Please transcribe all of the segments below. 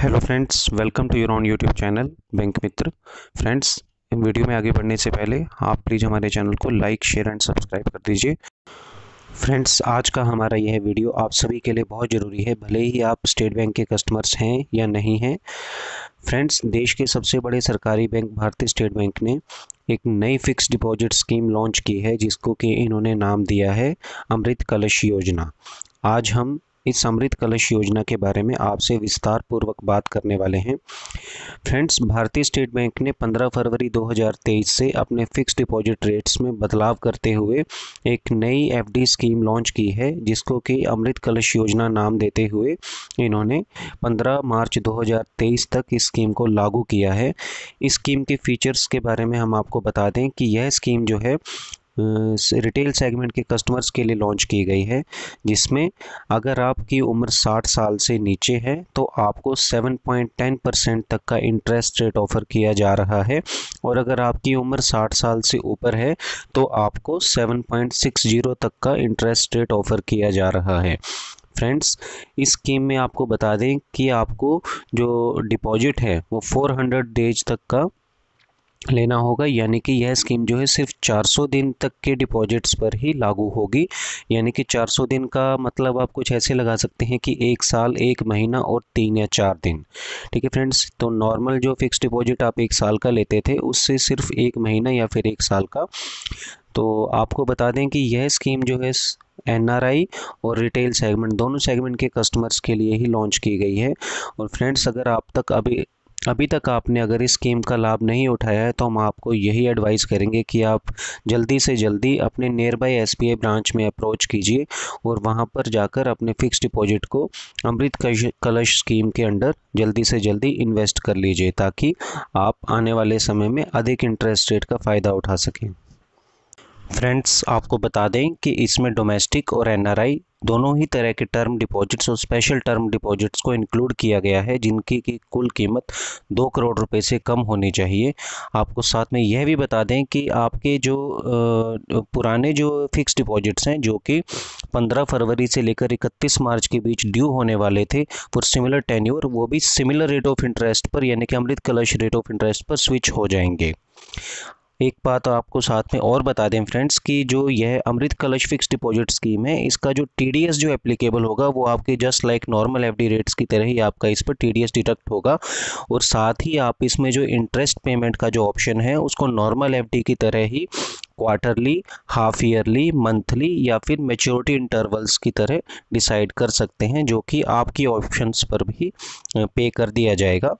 hello friends welcome to your own YouTube channel bank Mitra friends इन video में आगे बढ़ने से पहले आप प्लीज़ हमारे चैनल को लाइक शेयर एंड सब्सक्राइब कर दीजिए फ्रेंड्स आज का हमारा यह वीडियो आप सभी के लिए बहुत ज़रूरी है भले ही आप स्टेट बैंक के कस्टमर्स हैं या नहीं हैं फ्रेंड्स देश के सबसे बड़े सरकारी बैंक भारतीय स्टेट बैंक ने एक नई फिक्स डिपॉजिट स्कीम लॉन्च की है जिसको कि इन्होंने नाम दिया है अमृत कलश योजना आज हम इस अमृत कलश योजना के बारे में आपसे विस्तार पूर्वक बात करने वाले हैं फ्रेंड्स भारतीय स्टेट बैंक ने 15 फरवरी 2023 से अपने फिक्स डिपॉजिट रेट्स में बदलाव करते हुए एक नई एफडी स्कीम लॉन्च की है जिसको कि अमृत कलश योजना नाम देते हुए इन्होंने 15 मार्च 2023 तक इस स्कीम को लागू किया है इस स्कीम के फीचर्स के बारे में हम आपको बता दें कि यह स्कीम जो है रिटेल सेगमेंट के कस्टमर्स के लिए लॉन्च की गई है जिसमें अगर आपकी उम्र 60 साल से नीचे है तो आपको 7.10 परसेंट तक का इंटरेस्ट रेट ऑफ़र किया जा रहा है और अगर आपकी उम्र 60 साल से ऊपर है तो आपको 7.60 तक का इंटरेस्ट रेट ऑफ़र किया जा रहा है फ्रेंड्स इस स्कीम में आपको बता दें कि आपको जो डिपॉजिट है वो 400 डेज तक का लेना होगा यानी कि यह स्कीम जो है सिर्फ 400 दिन तक के डिपॉजिट्स पर ही लागू होगी यानी कि 400 दिन का मतलब आप कुछ ऐसे लगा सकते हैं कि एक साल एक महीना और तीन या चार दिन ठीक है फ्रेंड्स तो नॉर्मल जो फिक्स डिपॉजिट आप एक साल का लेते थे उससे सिर्फ एक महीना या फिर एक साल का तो आपको बता दें कि यह स्कीम जो है एन और रिटेल सेगमेंट दोनों सेगमेंट के कस्टमर्स के लिए ही लॉन्च की गई है और फ्रेंड्स अगर आप तक अभी अभी तक आपने अगर इस स्कीम का लाभ नहीं उठाया है तो हम आपको यही एडवाइस करेंगे कि आप जल्दी से जल्दी अपने नियर बाई एस ब्रांच में अप्रोच कीजिए और वहाँ पर जाकर अपने फिक्स डिपॉजिट को अमृत कलश स्कीम के अंडर जल्दी से जल्दी इन्वेस्ट कर लीजिए ताकि आप आने वाले समय में अधिक इंटरेस्ट रेट का फ़ायदा उठा सकें फ्रेंड्स आपको बता दें कि इसमें डोमेस्टिक और एनआरआई दोनों ही तरह के टर्म डिपॉजिट्स और स्पेशल टर्म डिपॉजिट्स को इंक्लूड किया गया है जिनकी की कुल कीमत दो करोड़ रुपए से कम होनी चाहिए आपको साथ में यह भी बता दें कि आपके जो पुराने जो फिक्स डिपॉजिट्स हैं जो कि 15 फरवरी से लेकर 31 मार्च के बीच ड्यू होने वाले थे फॉर सिमिलर टेन्योर वो भी सिमिलर रेट ऑफ इंटरेस्ट पर यानी कि Amrit Kalash rate of interest पर स्विच हो जाएंगे एक बात आपको साथ में और बता दें फ्रेंड्स कि जो यह अमृत कलश फिक्स डिपॉजिट स्कीम है इसका जो टी जो एप्लीकेबल होगा वो आपके just like normal F rates की तरह ही आपका इस पर टी डिडक्ट होगा और साथ ही आप इसमें जो इंटरेस्ट पेमेंट का जो ऑप्शन है उसको नॉर्मल एफ की तरह ही क्वार्टरली हाफ ईयरली मंथली या फिर मेच्योरिटी इंटरवल्स की तरह डिसाइड कर सकते हैं जो कि आपकी ऑप्शंस पर भी पे कर दिया जाएगा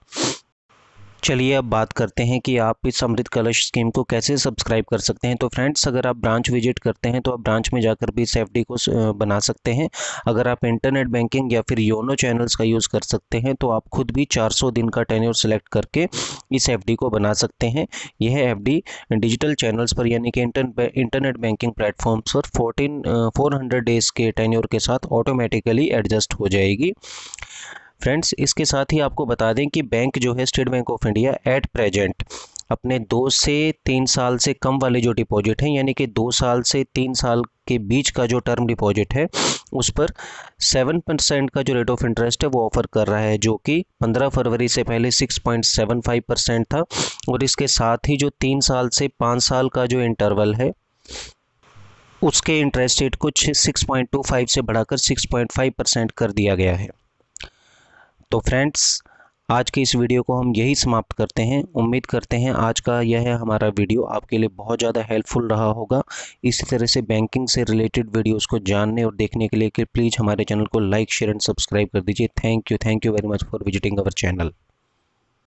चलिए अब बात करते हैं कि आप इस अमृत कलश स्कीम को कैसे सब्सक्राइब कर सकते हैं तो फ्रेंड्स अगर आप ब्रांच विजिट करते हैं तो आप ब्रांच में जाकर भी इस एफ को बना सकते हैं अगर आप इंटरनेट बैंकिंग या फिर योनो चैनल्स का यूज़ कर सकते हैं तो आप खुद भी 400 दिन का टेन्योर सेलेक्ट करके इस एफ को बना सकते हैं यह एफ डिजिटल चैनल्स पर यानी कि इंटरनेट बैंकिंग प्लेटफॉर्म्स पर फोर्टीन फोर डेज़ के टेन्योर के साथ ऑटोमेटिकली एडजस्ट हो जाएगी फ्रेंड्स इसके साथ ही आपको बता दें कि बैंक जो है state bank of India at present अपने दो से तीन साल से कम वाले जो डिपॉजिट हैं यानी कि दो साल से तीन साल के बीच का जो टर्म डिपॉजिट है उस पर सेवन परसेंट का जो रेट ऑफ इंटरेस्ट है वो ऑफर कर रहा है जो कि पंद्रह फरवरी से पहले six point seven five percent था और इसके साथ ही जो तीन साल से पाँच साल का जो इंटरवल है उसके इंटरेस्ट रेट को सिक्स पॉइंट टू फाइव से बढ़ाकर सिक्स पॉइंट फाइव परसेंट कर दिया गया है तो फ्रेंड्स आज के इस वीडियो को हम यही समाप्त करते हैं उम्मीद करते हैं आज का यह है हमारा वीडियो आपके लिए बहुत ज़्यादा हेल्पफुल रहा होगा इसी तरह से बैंकिंग से रिलेटेड वीडियोस को जानने और देखने के लिए कि प्लीज़ हमारे चैनल को लाइक शेयर एंड सब्सक्राइब कर दीजिए thank you thank you very much for visiting our channel